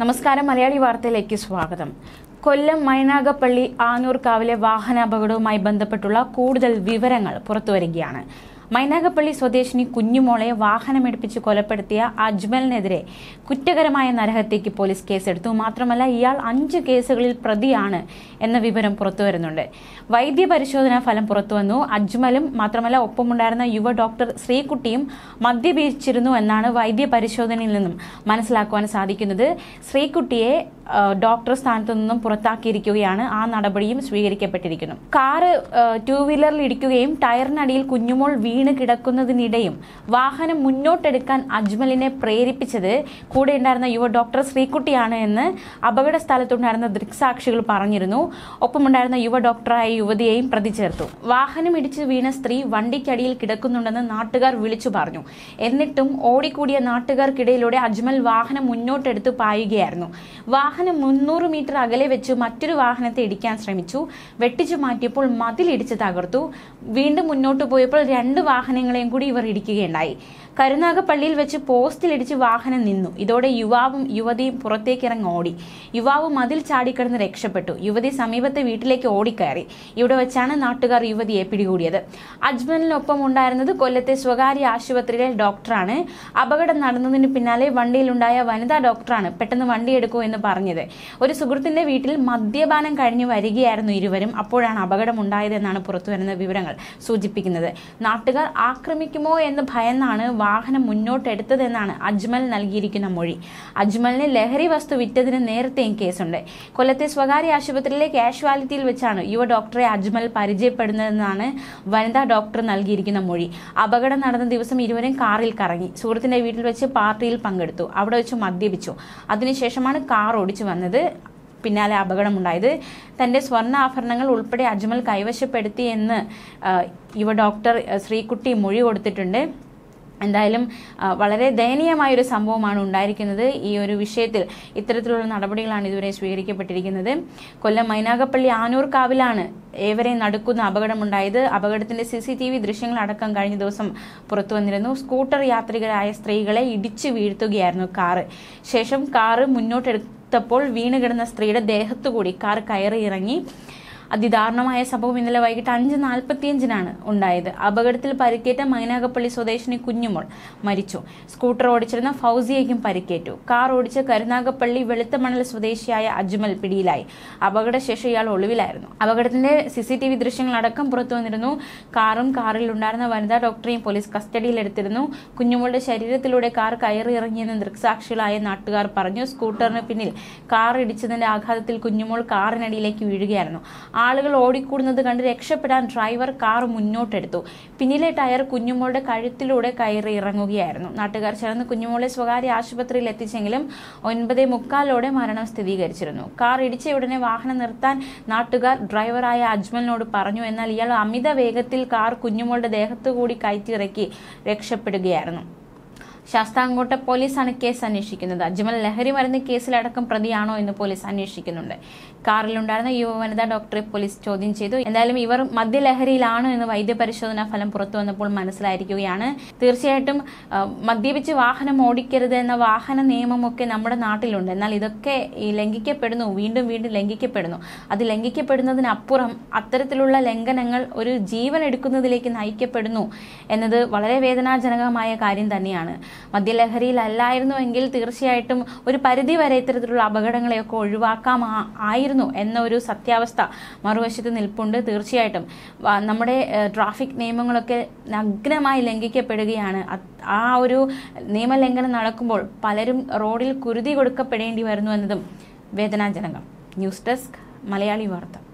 നമസ്കാരം മലയാളി വാർത്തയിലേക്ക് സ്വാഗതം കൊല്ലം മൈനാഗപ്പള്ളി ആനൂർക്കാവിലെ വാഹനാപകടവുമായി ബന്ധപ്പെട്ടുള്ള കൂടുതൽ വിവരങ്ങൾ പുറത്തുവരികയാണ് മൈനാഗപ്പള്ളി സ്വദേശിനി കുഞ്ഞുമോളെ വാഹനമെടുപ്പിച്ച് കൊലപ്പെടുത്തിയ അജ്മലിനെതിരെ കുറ്റകരമായ നരഹത്യക്ക് പോലീസ് കേസെടുത്തു മാത്രമല്ല ഇയാൾ അഞ്ച് കേസുകളിൽ പ്രതിയാണ് എന്ന വിവരം പുറത്തുവരുന്നുണ്ട് വൈദ്യപരിശോധനാ ഫലം പുറത്തുവന്നു അജ്മലും മാത്രമല്ല ഒപ്പമുണ്ടായിരുന്ന യുവ ഡോക്ടർ ശ്രീകുട്ടിയും മദ്യപിച്ചിരുന്നു എന്നാണ് വൈദ്യപരിശോധനയിൽ നിന്നും മനസ്സിലാക്കുവാൻ സാധിക്കുന്നത് ശ്രീകുട്ടിയെ ഡോക്ടർ സ്ഥാനത്തു നിന്നും പുറത്താക്കിയിരിക്കുകയാണ് ആ നടപടിയും സ്വീകരിക്കപ്പെട്ടിരിക്കുന്നു കാറ് ടൂ വീലറിൽ ഇടിക്കുകയും ടയറിനടിയിൽ കുഞ്ഞുമോൾ വീണ് കിടക്കുന്നതിനിടയും വാഹനം മുന്നോട്ടെടുക്കാൻ അജ്മലിനെ പ്രേരിപ്പിച്ചത് കൂടെ ഉണ്ടായിരുന്ന യുവ ഡോക്ടർ ശ്രീകുട്ടിയാണ് എന്ന് അപകട സ്ഥലത്തുണ്ടായിരുന്ന ദൃക്സാക്ഷികൾ പറഞ്ഞിരുന്നു ഒപ്പമുണ്ടായിരുന്ന യുവ ഡോക്ടറായ യുവതിയെയും പ്രതി ചേർത്തു വാഹനം ഇടിച്ച് വീണ സ്ത്രീ വണ്ടിക്കടിയിൽ കിടക്കുന്നുണ്ടെന്ന് നാട്ടുകാർ വിളിച്ചു പറഞ്ഞു എന്നിട്ടും ഓടിക്കൂടിയ നാട്ടുകാർക്കിടയിലൂടെ അജ്മൽ വാഹനം മുന്നോട്ടെടുത്ത് പായുകയായിരുന്നു വാഹനം വാഹനം മുന്നൂറ് മീറ്റർ അകലെ വെച്ച് മറ്റൊരു വാഹനത്തെ ഇടിക്കാൻ ശ്രമിച്ചു വെട്ടിച്ചു മാറ്റിയപ്പോൾ മതിലിടിച്ച് തകർത്തു വീണ്ടും മുന്നോട്ട് പോയപ്പോൾ രണ്ട് വാഹനങ്ങളെയും കൂടി ഇവർ ഇടിക്കുകയുണ്ടായി കരുനാഗപ്പള്ളിയിൽ വെച്ച് പോസ്റ്റിലിടിച്ച് വാഹനം നിന്നു ഇതോടെ യുവാവും യുവതിയും പുറത്തേക്കിറങ്ങി ഓടി യുവാവ് മതിൽ ചാടിക്കിടന്ന് രക്ഷപ്പെട്ടു യുവതി സമീപത്തെ വീട്ടിലേക്ക് ഓടിക്കയറി ഇവിടെ വെച്ചാണ് നാട്ടുകാർ യുവതിയെ പിടികൂടിയത് അജ്മലിനൊപ്പം ഉണ്ടായിരുന്നത് കൊല്ലത്തെ സ്വകാര്യ ആശുപത്രിയിലെ ഡോക്ടറാണ് അപകടം നടന്നതിന് പിന്നാലെ വണ്ടിയിലുണ്ടായ വനിതാ ഡോക്ടറാണ് പെട്ടെന്ന് വണ്ടി എടുക്കൂ എന്ന് പറഞ്ഞത് ഒരു സുഹൃത്തിന്റെ വീട്ടിൽ മദ്യപാനം കഴിഞ്ഞു വരികയായിരുന്നു ഇരുവരും അപ്പോഴാണ് അപകടം ഉണ്ടായതെന്നാണ് പുറത്തുവരുന്ന വിവരങ്ങൾ സൂചിപ്പിക്കുന്നത് നാട്ടുകാർ ആക്രമിക്കുമോ എന്ന് ഭയന്നാണ് വാഹനം മുന്നോട്ടെടുത്തതെന്നാണ് അജ്മൽ നൽകിയിരിക്കുന്ന മൊഴി അജ്മലിന് ലഹരി വസ്തു വിറ്റതിന് നേരത്തെയും കേസുണ്ട് കൊല്ലത്തെ സ്വകാര്യ ആശുപത്രിയിലെ കാഷ്വാലിറ്റിയിൽ വെച്ചാണ് യുവ ഡോക്ടറെ അജ്മൽ പരിചയപ്പെടുന്നതെന്നാണ് വനിതാ ഡോക്ടർ നൽകിയിരിക്കുന്ന മൊഴി അപകടം നടന്ന ദിവസം ഇരുവരും കാറിൽ കറങ്ങി സുഹൃത്തിന്റെ വീട്ടിൽ വെച്ച് പാർട്ടിയിൽ പങ്കെടുത്തു അവിടെ വെച്ച് മദ്യപിച്ചു അതിനുശേഷമാണ് കാർ ഓടിച്ചു വന്നത് പിന്നാലെ അപകടമുണ്ടായത് തന്റെ സ്വർണ്ണ ആഭരണങ്ങൾ ഉൾപ്പെടെ അജ്മൽ കൈവശപ്പെടുത്തി എന്ന് യുവ ഡോക്ടർ ശ്രീകുട്ടി മൊഴി കൊടുത്തിട്ടുണ്ട് എന്തായാലും വളരെ ദയനീയമായ ഒരു സംഭവമാണ് ഉണ്ടായിരിക്കുന്നത് ഈ ഒരു വിഷയത്തിൽ ഇത്തരത്തിലുള്ള നടപടികളാണ് ഇതുവരെ സ്വീകരിക്കപ്പെട്ടിരിക്കുന്നത് കൊല്ലം മൈനാഗപ്പള്ളി ആനൂർ കാവിലാണ് ഏവരെ നടക്കുന്ന അപകടമുണ്ടായത് അപകടത്തിന്റെ സി സി ടി വി ദൃശ്യങ്ങളടക്കം കഴിഞ്ഞ ദിവസം പുറത്തു വന്നിരുന്നു സ്കൂട്ടർ യാത്രികരായ സ്ത്രീകളെ ഇടിച്ചു വീഴ്ത്തുകയായിരുന്നു കാറ് ശേഷം കാറ് മുന്നോട്ടെടുത്തപ്പോൾ വീണ് കിടന്ന സ്ത്രീയുടെ ദേഹത്തു കൂടി കാർ കയറി ഇറങ്ങി അതിദാരുണമായ സംഭവം ഇന്നലെ വൈകിട്ട് അഞ്ച് നാൽപ്പത്തിയഞ്ചിനാണ് ഉണ്ടായത് അപകടത്തിൽ പരിക്കേറ്റ മൈനാകപ്പള്ളി സ്വദേശിനി കുഞ്ഞുമോൾ മരിച്ചു സ്കൂട്ടർ ഓടിച്ചിരുന്ന ഫൗസിയേക്കും പരിക്കേറ്റു കാർ ഓടിച്ച കരുനാഗപ്പള്ളി വെളുത്തമണൽ സ്വദേശിയായ അജ്മൽ പിടിയിലായി അപകടശേഷം ഇയാൾ ഒളിവിലായിരുന്നു അപകടത്തിന്റെ സിസിടിവി ടി വി ദൃശ്യങ്ങളടക്കം പുറത്തു വന്നിരുന്നു കാറും കാറിൽ ഉണ്ടായിരുന്ന വനിതാ ഡോക്ടറെയും പോലീസ് കസ്റ്റഡിയിലെടുത്തിരുന്നു കുഞ്ഞുമോളുടെ ശരീരത്തിലൂടെ കാർ കയറി ഇറങ്ങിയെന്ന് ദൃക്സാക്ഷികളായ നാട്ടുകാർ പറഞ്ഞു സ്കൂട്ടറിന് പിന്നിൽ കാർ ഇടിച്ചതിന്റെ ആഘാതത്തിൽ കുഞ്ഞുമോൾ കാറിനടിയിലേക്ക് വീഴുകയായിരുന്നു ആളുകൾ ഓടിക്കൂടുന്നത് കണ്ട് രക്ഷപ്പെടാൻ ഡ്രൈവർ കാർ മുന്നോട്ടെടുത്തു പിന്നിലെ ടയർ കുഞ്ഞുമോളുടെ കഴുത്തിലൂടെ കയറി ഇറങ്ങുകയായിരുന്നു നാട്ടുകാർ ചേർന്ന് കുഞ്ഞുമോളെ സ്വകാര്യ ആശുപത്രിയിൽ എത്തിച്ചെങ്കിലും ഒൻപത് മുക്കാലോടെ മരണം സ്ഥിരീകരിച്ചിരുന്നു കാർ ഇടിച്ച ഉടനെ വാഹനം നിർത്താൻ നാട്ടുകാർ ഡ്രൈവറായ അജ്മലിനോട് പറഞ്ഞു എന്നാൽ ഇയാൾ അമിത വേഗത്തിൽ കാർ കുഞ്ഞുമോളുടെ ദേഹത്തു കൂടി രക്ഷപ്പെടുകയായിരുന്നു ശാസ്താംകോട്ട പോലീസാണ് കേസ് അന്വേഷിക്കുന്നത് അജ്മൽ ലഹരി മരുന്ന് കേസിലടക്കം പ്രതിയാണോ എന്ന് പോലീസ് അന്വേഷിക്കുന്നുണ്ട് കാറിലുണ്ടായിരുന്ന യുവ വനിതാ ഡോക്ടറെ പോലീസ് ചോദ്യം ചെയ്തു എന്തായാലും ഇവർ മദ്യലഹരിയിലാണോ എന്ന് വൈദ്യപരിശോധനാ ഫലം പുറത്തു വന്നപ്പോൾ മനസ്സിലായിരിക്കുകയാണ് തീർച്ചയായിട്ടും മദ്യപിച്ച് വാഹനം ഓടിക്കരുത് എന്ന വാഹന നിയമമൊക്കെ നമ്മുടെ നാട്ടിലുണ്ട് എന്നാൽ ഇതൊക്കെ ലംഘിക്കപ്പെടുന്നു വീണ്ടും വീണ്ടും ലംഘിക്കപ്പെടുന്നു അത് ലംഘിക്കപ്പെടുന്നതിനപ്പുറം അത്തരത്തിലുള്ള ലംഘനങ്ങൾ ഒരു ജീവൻ എടുക്കുന്നതിലേക്ക് നയിക്കപ്പെടുന്നു എന്നത് വളരെ വേദനാജനകമായ കാര്യം തന്നെയാണ് മദ്യലഹരിയിലല്ലായിരുന്നുവെങ്കിൽ തീർച്ചയായിട്ടും ഒരു പരിധി വരെ ഇത്തരത്തിലുള്ള അപകടങ്ങളെയൊക്കെ ഒഴിവാക്കാം ആയിരുന്നു എന്നൊരു സത്യാവസ്ഥ മറുവശത്ത് നിൽപ്പുണ്ട് തീർച്ചയായിട്ടും നമ്മുടെ ട്രാഫിക് നിയമങ്ങളൊക്കെ നഗ്നമായി ലംഘിക്കപ്പെടുകയാണ് ആ ഒരു നിയമലംഘനം നടക്കുമ്പോൾ പലരും റോഡിൽ കുരുതി കൊടുക്കപ്പെടേണ്ടി വരുന്നു എന്നതും വേദനാജനകം ന്യൂസ് ഡെസ്ക് മലയാളി വാർത്ത